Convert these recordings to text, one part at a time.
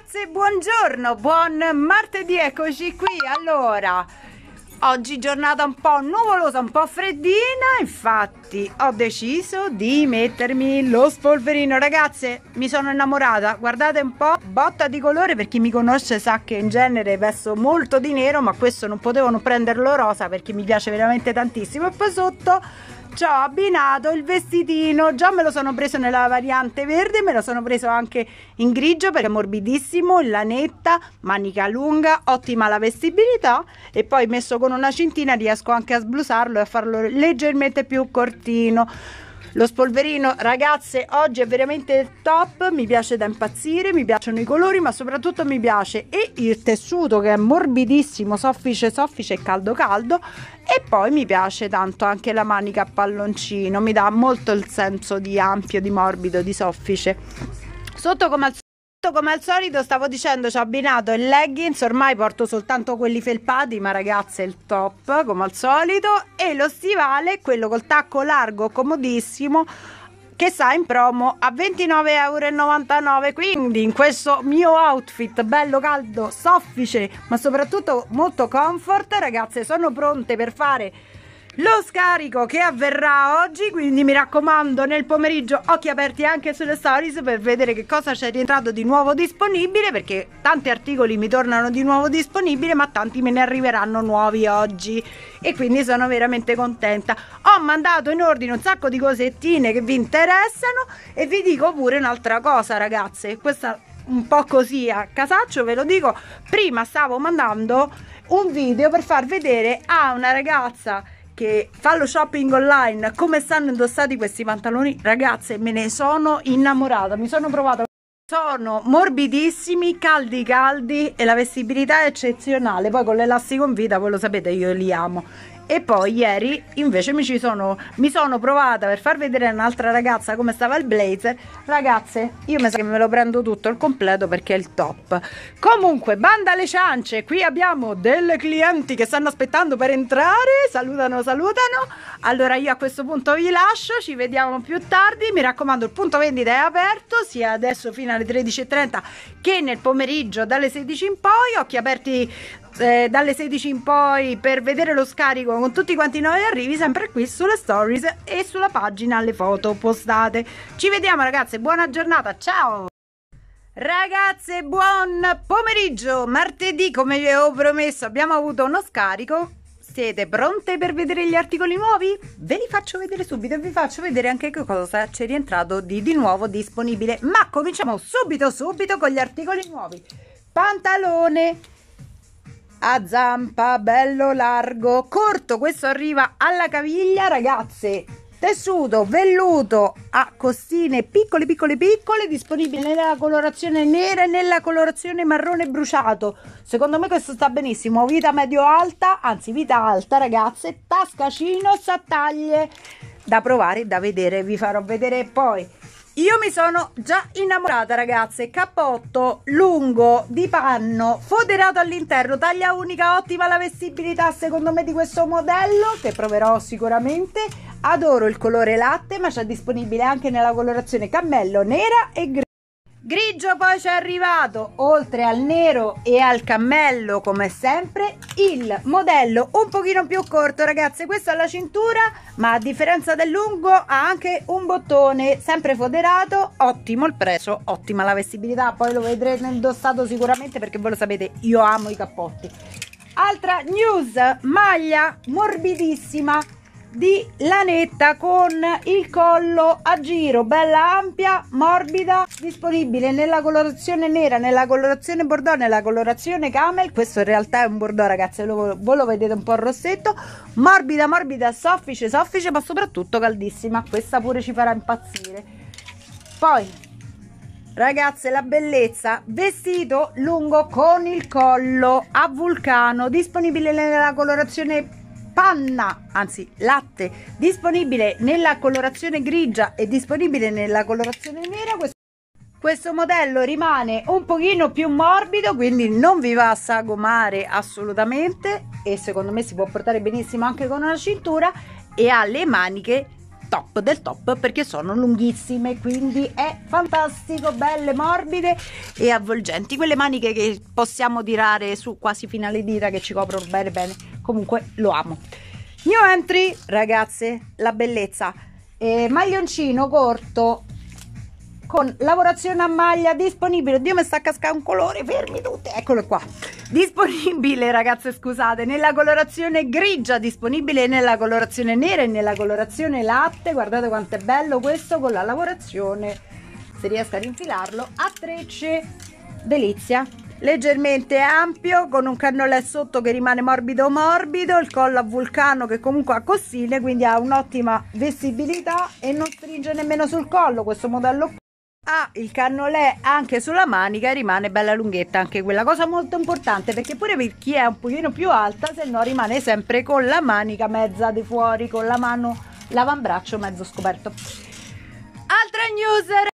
ragazze, buongiorno, buon martedì, eccoci qui. Allora, oggi giornata un po' nuvolosa, un po' freddina, infatti ho deciso di mettermi lo spolverino. Ragazze, mi sono innamorata, guardate un po', botta di colore, per chi mi conosce sa che in genere vesto molto di nero, ma questo non potevo non prenderlo rosa perché mi piace veramente tantissimo. E poi sotto ci ho abbinato il vestitino, già me lo sono preso nella variante verde, me lo sono preso anche in grigio perché è morbidissimo, lanetta, manica lunga, ottima la vestibilità e poi messo con una cintina riesco anche a sblusarlo e a farlo leggermente più cortino lo spolverino ragazze oggi è veramente top mi piace da impazzire mi piacciono i colori ma soprattutto mi piace e il tessuto che è morbidissimo soffice soffice e caldo caldo e poi mi piace tanto anche la manica a palloncino, mi dà molto il senso di ampio, di morbido, di soffice. Sotto come al come al solito stavo dicendo ci ho abbinato il leggings ormai porto soltanto quelli felpati ma ragazze il top come al solito e lo stivale quello col tacco largo comodissimo che sta in promo a 29,99 euro Quindi in questo mio outfit bello caldo, soffice, ma soprattutto molto comfort, ragazze, sono pronte per fare lo scarico che avverrà oggi quindi mi raccomando nel pomeriggio occhi aperti anche sulle stories per vedere che cosa c'è rientrato di nuovo disponibile perché tanti articoli mi tornano di nuovo disponibile ma tanti me ne arriveranno nuovi oggi e quindi sono veramente contenta ho mandato in ordine un sacco di cosettine che vi interessano e vi dico pure un'altra cosa ragazze questa un po' così a casaccio ve lo dico prima stavo mandando un video per far vedere a una ragazza che fa lo shopping online come stanno indossati questi pantaloni ragazze me ne sono innamorata mi sono provata sono morbidissimi, caldi caldi e la vestibilità è eccezionale. Poi con l'elastico in vita, voi lo sapete, io li amo. E poi ieri invece mi, sono, mi sono provata per far vedere a un'altra ragazza come stava il blazer. Ragazze, io mi sa che me lo prendo tutto il completo perché è il top. Comunque, banda alle ciance, qui abbiamo delle clienti che stanno aspettando per entrare. Salutano, salutano. Allora io a questo punto vi lascio, ci vediamo più tardi. Mi raccomando, il punto vendita è aperto sia adesso fino alle 13.30 che nel pomeriggio dalle 16 in poi. Occhi aperti eh, dalle 16 in poi per vedere lo scarico con tutti quanti i nuovi arrivi sempre qui sulle stories e sulla pagina le foto postate. Ci vediamo ragazze, buona giornata, ciao! Ragazze, buon pomeriggio! Martedì, come vi ho promesso, abbiamo avuto uno scarico siete pronte per vedere gli articoli nuovi? Ve li faccio vedere subito e vi faccio vedere anche che cosa c'è rientrato di, di nuovo disponibile. Ma cominciamo subito subito con gli articoli nuovi. Pantalone a zampa, bello largo, corto, questo arriva alla caviglia ragazze, tessuto velluto a costine piccole piccole piccole, disponibile nella colorazione nera e nella colorazione marrone bruciato, secondo me questo sta benissimo, vita medio alta, anzi vita alta ragazze, tascacino, sattaglie, da provare, da vedere, vi farò vedere poi io mi sono già innamorata ragazze, cappotto lungo di panno, foderato all'interno, taglia unica, ottima la vestibilità secondo me di questo modello che proverò sicuramente. Adoro il colore latte ma c'è disponibile anche nella colorazione cammello, nera e grigio. Grigio poi ci è arrivato, oltre al nero e al cammello come sempre, il modello un pochino più corto ragazze, questo ha la cintura ma a differenza del lungo ha anche un bottone sempre foderato, ottimo il prezzo, ottima la vestibilità, poi lo vedrete indossato sicuramente perché voi lo sapete io amo i cappotti. Altra news, maglia morbidissima di lanetta con il collo a giro bella ampia morbida disponibile nella colorazione nera nella colorazione bordeaux nella colorazione camel questo in realtà è un bordeaux ragazzi lo, voi lo vedete un po' rossetto morbida morbida soffice soffice ma soprattutto caldissima questa pure ci farà impazzire poi Ragazze, la bellezza, vestito lungo con il collo a vulcano, disponibile nella colorazione panna, anzi latte, disponibile nella colorazione grigia e disponibile nella colorazione nera. Questo, modello rimane un pochino più morbido, quindi non vi va a sagomare assolutamente e secondo me si può portare benissimo anche con una cintura e ha le maniche top del top perché sono lunghissime quindi è fantastico belle morbide e avvolgenti quelle maniche che possiamo tirare su quasi fino alle dita che ci coprono bene bene comunque lo amo. New entry, ragazze, la bellezza. Eh, maglioncino corto con lavorazione a maglia disponibile. Oddio, mi sta a cascare un colore, fermi tutte. Eccolo qua. Disponibile, ragazze, scusate, nella colorazione grigia, disponibile nella colorazione nera e nella colorazione latte. Guardate quanto è bello questo con la lavorazione. Se riesco ad infilarlo a trecce, delizia leggermente ampio con un cannone sotto che rimane morbido morbido il collo a vulcano che comunque ha costine quindi ha un'ottima vestibilità e non stringe nemmeno sul collo questo modello qui ha il cannolè anche sulla manica e rimane bella lunghetta anche quella cosa molto importante perché pure per chi è un pochino più alta se no rimane sempre con la manica mezza di fuori con la mano l'avambraccio mezzo scoperto altra news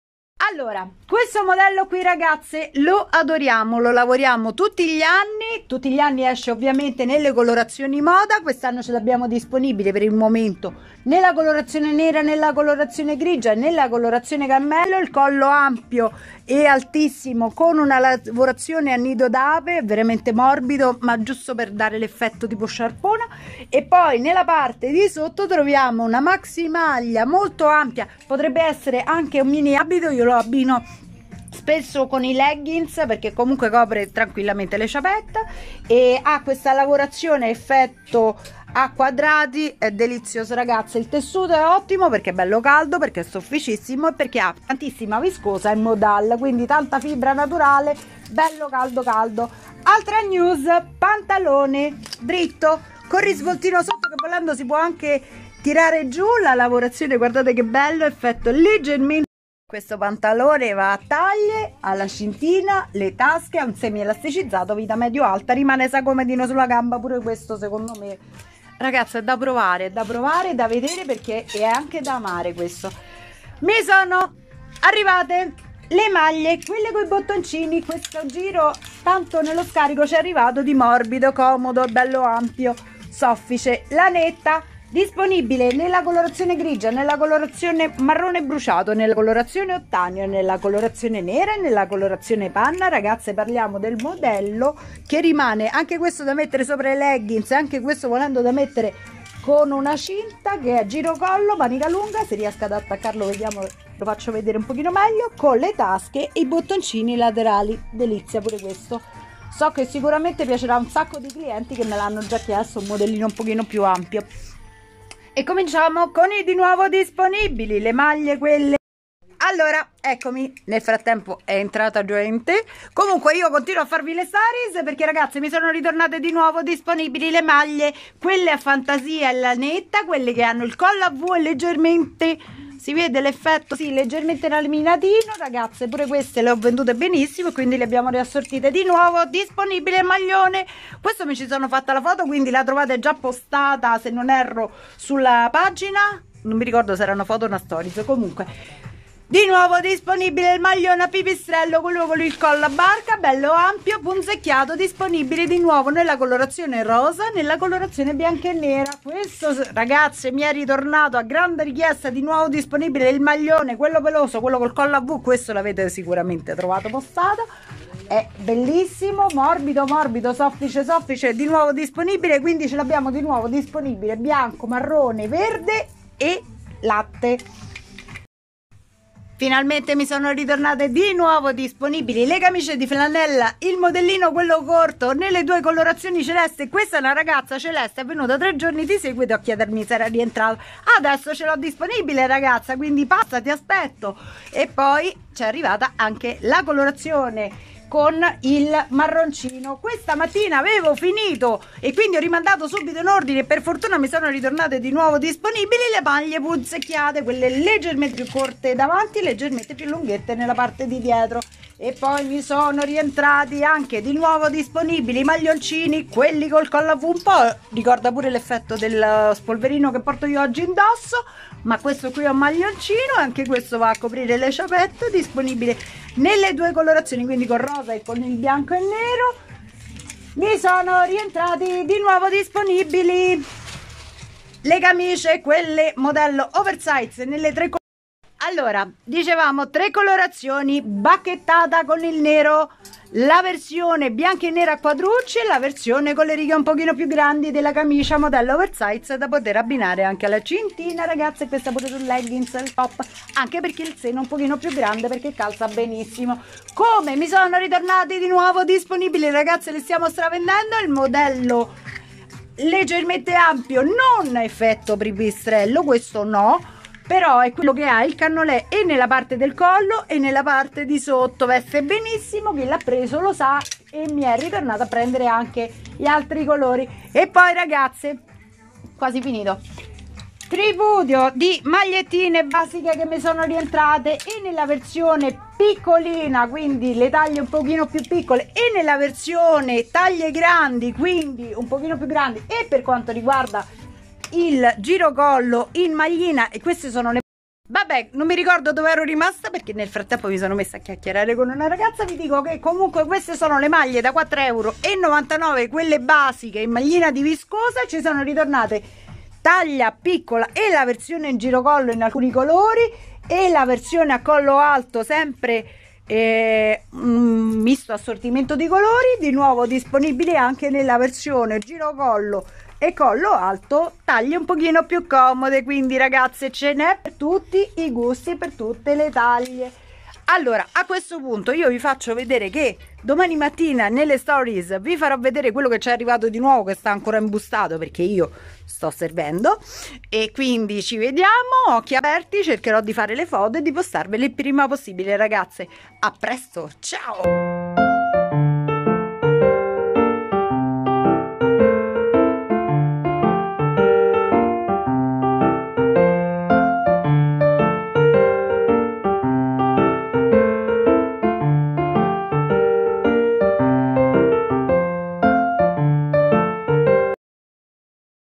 allora, questo modello qui ragazze lo adoriamo, lo lavoriamo tutti gli anni, tutti gli anni esce ovviamente nelle colorazioni moda, quest'anno ce l'abbiamo disponibile per il momento nella colorazione nera, nella colorazione grigia, nella colorazione cammello, il collo ampio e altissimo con una lavorazione a nido d'ape veramente morbido ma giusto per dare l'effetto tipo sciarpona e poi nella parte di sotto troviamo una maxi maglia molto ampia potrebbe essere anche un mini abito io lo abbino spesso con i leggings perché comunque copre tranquillamente le ciabatta e ha questa lavorazione effetto a quadrati è delizioso ragazzi, il tessuto è ottimo perché è bello caldo perché è sofficissimo e perché ha tantissima viscosa e modal quindi tanta fibra naturale bello caldo caldo altra news pantalone dritto con risvoltino sotto che volendo si può anche tirare giù la lavorazione guardate che bello effetto leggermente questo pantalone va a taglie, alla cintina, le tasche, ha un semi elasticizzato, vita medio alta, rimane sagomedino sulla gamba pure questo secondo me ragazzi è da provare, è da provare, da vedere perché è anche da amare questo. Mi sono arrivate le maglie, quelle con i bottoncini, questo giro tanto nello scarico ci è arrivato di morbido, comodo, bello ampio, soffice, la netta Disponibile nella colorazione grigia, nella colorazione marrone bruciato, nella colorazione ottanio, nella colorazione nera e nella colorazione panna. Ragazze parliamo del modello che rimane anche questo da mettere sopra i leggings, anche questo volendo da mettere con una cinta che è a girocollo, manica lunga, se riesco ad attaccarlo vediamo, lo faccio vedere un pochino meglio, con le tasche e i bottoncini laterali, delizia pure questo. So che sicuramente piacerà a un sacco di clienti che me l'hanno già chiesto, un modellino un pochino più ampio. E cominciamo con i di nuovo disponibili, le maglie quelle... Allora, eccomi, nel frattempo è entrata gente. Comunque io continuo a farvi le stories perché ragazzi mi sono ritornate di nuovo disponibili le maglie, quelle a fantasia e la netta quelle che hanno il collo a V e leggermente si vede l'effetto sì, leggermente laminatino ragazze pure queste le ho vendute benissimo quindi le abbiamo riassortite di nuovo disponibile maglione questo mi ci sono fatta la foto quindi la trovate già postata se non erro sulla pagina non mi ricordo se era una foto o una stories comunque di nuovo disponibile il maglione a pipistrello, quello con il collo a barca, bello ampio, punzecchiato, disponibile di nuovo nella colorazione rosa, nella colorazione bianca e nera. Questo, ragazzi mi è ritornato a grande richiesta, di nuovo disponibile il maglione, quello peloso, quello col collo a V, questo l'avete sicuramente trovato postato. È bellissimo, morbido, morbido, soffice, soffice, di nuovo disponibile, quindi ce l'abbiamo di nuovo disponibile bianco, marrone, verde e latte. Finalmente mi sono ritornate di nuovo disponibili le camicie di flanella, il modellino quello corto, nelle due colorazioni celeste. Questa è una ragazza celeste, è venuta tre giorni di seguito a chiedermi se era rientrato. Adesso ce l'ho disponibile ragazza, quindi passa, ti aspetto. E poi c'è arrivata anche la colorazione con il marroncino. Questa mattina avevo finito e quindi ho rimandato subito in ordine per fortuna mi sono ritornate di nuovo disponibili le paglie punzecchiate, quelle leggermente più corte davanti e leggermente più lunghette nella parte di dietro. E poi mi sono rientrati anche di nuovo disponibili i maglioncini, quelli col collo a V un po', ricorda pure l'effetto del eh, spolverino che porto io oggi indosso, ma questo qui è un maglioncino, anche questo va a coprire le ciapette, disponibile nelle due colorazioni, quindi con rosa e con il bianco e il nero. Mi sono rientrati di nuovo disponibili le camicie, quelle modello oversize nelle tre colorazioni. Allora, dicevamo tre colorazioni, bacchettata con il nero, la versione bianca e nera a quadrucci e la versione con le righe un pochino più grandi della camicia modello oversize da poter abbinare anche alla cintina ragazze questa pure sul leggings, il top anche perché il seno è un pochino più grande perché calza benissimo come mi sono ritornati di nuovo disponibili ragazze le stiamo stravendendo il modello leggermente ampio non effetto pipistrello questo no però è quello che ha il cannolè e nella parte del collo e nella parte di sotto veste benissimo chi l'ha preso lo sa e mi è ritornato a prendere anche gli altri colori e poi ragazze quasi finito tripudio di magliettine basiche che mi sono rientrate e nella versione piccolina quindi le taglie un pochino più piccole e nella versione taglie grandi quindi un pochino più grandi e per quanto riguarda il girogollo in maglina e queste sono le Vabbè, non mi ricordo dove ero rimasta perché nel frattempo mi sono messa a chiacchierare con una ragazza. Vi dico che comunque queste sono le maglie da 4,99 euro, quelle basiche in maglina di viscosa. Ci sono ritornate taglia piccola e la versione in girocollo in alcuni colori e la versione a collo alto sempre eh, misto assortimento di colori. Di nuovo disponibile anche nella versione girocollo e collo alto taglie un pochino più comode quindi ragazze ce n'è per tutti i gusti per tutte le taglie allora a questo punto io vi faccio vedere che domani mattina nelle stories vi farò vedere quello che ci è arrivato di nuovo che sta ancora imbustato perché io sto servendo e quindi ci vediamo occhi aperti cercherò di fare le foto e di postarvele il prima possibile ragazze a presto ciao